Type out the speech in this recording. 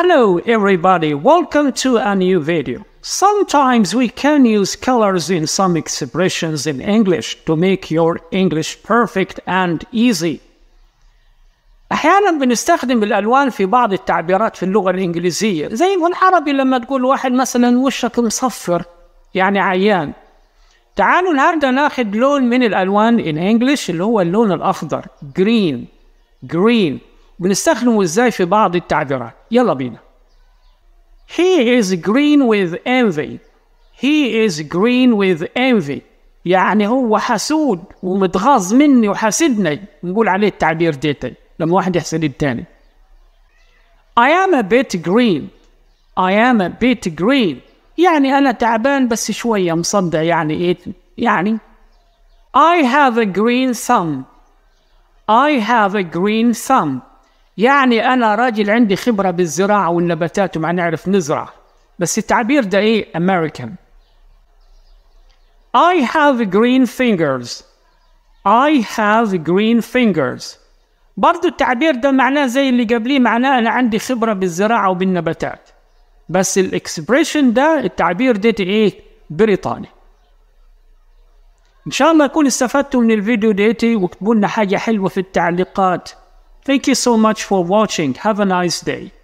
Hello everybody, welcome to a new video. Sometimes we can use colors in some expressions in English to make your English perfect and easy. أحيانا بنستخدم الألوان في بعض التعبيرات في اللغة الإنجليزية زي في العربي لما تقول واحد مثلا وشك مصفر يعني عيان تعالوا النهاردة ناخد لون من الألوان in English اللي هو اللون الأخضر green green بنستخدمه ازاي في بعض التعبيرات يلا بينا He is green with envy He is green with envy يعني هو حسود ومتغاظ مني وحاسدني نقول عليه التعبير ديتي لما واحد يحسد التاني I am a bit green I am a bit green يعني أنا تعبان بس شوية مصدع يعني إيه يعني I have a green thumb I have a green thumb يعني انا راجل عندي خبره بالزراعه والنباتات وما نعرف نزرع بس التعبير ده ايه امريكان I have green fingers I have green fingers برضو التعبير ده معناه زي اللي قبليه معناه أنا عندي خبرة بالزراعة وبالنباتات بس الاكسبريشن ده التعبير ده ايه بريطاني ان شاء الله يكون استفدتوا من الفيديو ديتي واكتبوا لنا حاجة حلوة في التعليقات Thank you so much for watching. Have a nice day.